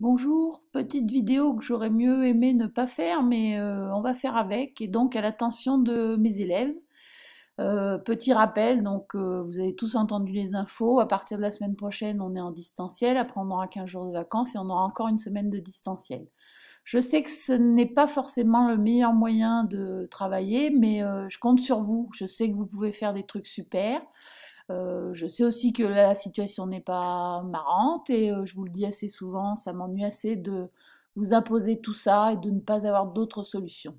Bonjour, petite vidéo que j'aurais mieux aimé ne pas faire, mais euh, on va faire avec, et donc à l'attention de mes élèves. Euh, petit rappel, donc euh, vous avez tous entendu les infos, à partir de la semaine prochaine on est en distanciel, après on aura 15 jours de vacances et on aura encore une semaine de distanciel. Je sais que ce n'est pas forcément le meilleur moyen de travailler, mais je compte sur vous, je sais que vous pouvez faire des trucs super. Euh, je sais aussi que la situation n'est pas marrante et euh, je vous le dis assez souvent, ça m'ennuie assez de vous imposer tout ça et de ne pas avoir d'autres solutions.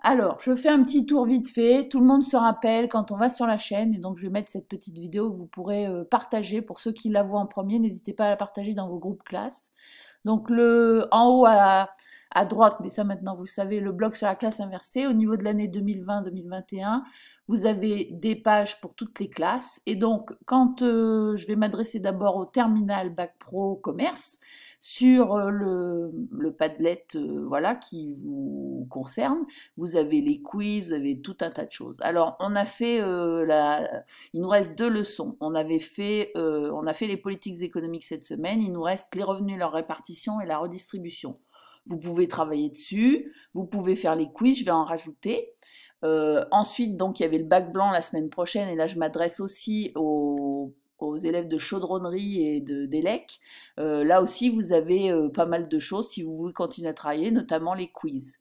Alors, je fais un petit tour vite fait. Tout le monde se rappelle quand on va sur la chaîne et donc je vais mettre cette petite vidéo que vous pourrez euh, partager. Pour ceux qui la voient en premier, n'hésitez pas à la partager dans vos groupes classe. Donc le en haut à à droite, mais ça maintenant vous savez, le blog sur la classe inversée. Au niveau de l'année 2020-2021, vous avez des pages pour toutes les classes. Et donc, quand euh, je vais m'adresser d'abord au terminal Bac Pro Commerce, sur euh, le, Padlet euh, voilà, qui vous concerne, vous avez les quiz, vous avez tout un tas de choses. Alors, on a fait, la, il nous reste deux leçons. On, avait fait, on a fait les politiques économiques cette semaine, il nous reste les revenus, leur répartition et la redistribution. Vous pouvez travailler dessus, vous pouvez faire les quiz, je vais en rajouter. Euh, ensuite, donc, il y avait le bac blanc la semaine prochaine, et là, je m'adresse aussi aux, élèves de chaudronnerie et d'élec. Euh, là aussi, vous avez euh, pas mal de choses si vous voulez continuer à travailler, notamment les quiz.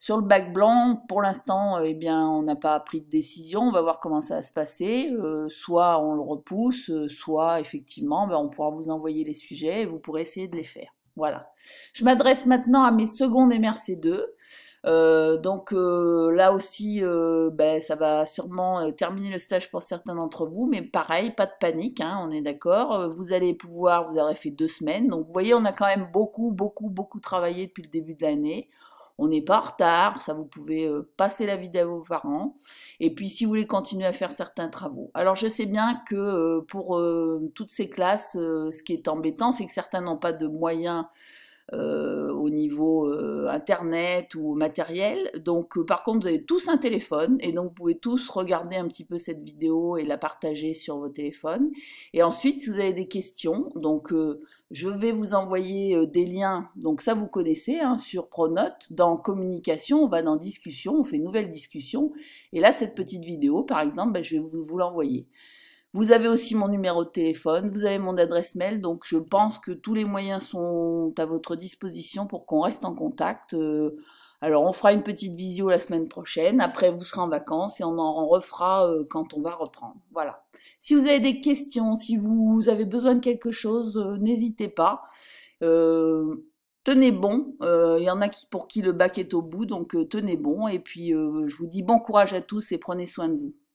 Sur le bac blanc, pour l'instant, eh bien, on n'a pas pris de décision. On va voir comment ça va se passer. soit on le repousse, soit effectivement, ben, on pourra vous envoyer les sujets et vous pourrez essayer de les faire. Voilà. Je m'adresse maintenant à mes secondes MRC2. Euh, donc euh, là aussi, euh, ben, ça va sûrement terminer le stage pour certains d'entre vous, mais pareil, pas de panique, hein, on est d'accord. Vous allez pouvoir, vous aurez fait deux semaines, donc vous voyez, on a quand même beaucoup, beaucoup, beaucoup travaillé depuis le début de l'année on n'est pas en retard, ça vous pouvez euh, passer la vidéo à vos parents, et puis si vous voulez continuer à faire certains travaux. Alors je sais bien que euh, pour euh, toutes ces classes, ce qui est embêtant, c'est que certains n'ont pas de moyens niveau euh, internet ou matériel. Donc euh, par contre, vous avez tous un téléphone et donc vous pouvez tous regarder un petit peu cette vidéo et la partager sur vos téléphones. Et ensuite, si vous avez des questions, donc euh, je vais vous envoyer des liens. Donc ça, vous connaissez hein, sur Pronote. Dans communication, on va dans discussion, on fait une nouvelle discussion. Et là, cette petite vidéo, par exemple, ben, je vais vous l'envoyer. Vous avez aussi mon numéro de téléphone, vous avez mon adresse mail, donc je pense que tous les moyens sont à votre disposition pour qu'on reste en contact. Euh, alors on fera une petite visio la semaine prochaine, après vous serez en vacances et on en refera euh, quand on va reprendre. Voilà. Si vous avez des questions, si vous avez besoin de quelque chose, euh, n'hésitez pas. tenez bon, il y en a qui, pour qui le bac est au bout, donc tenez bon et puis je vous dis bon courage à tous et prenez soin de vous.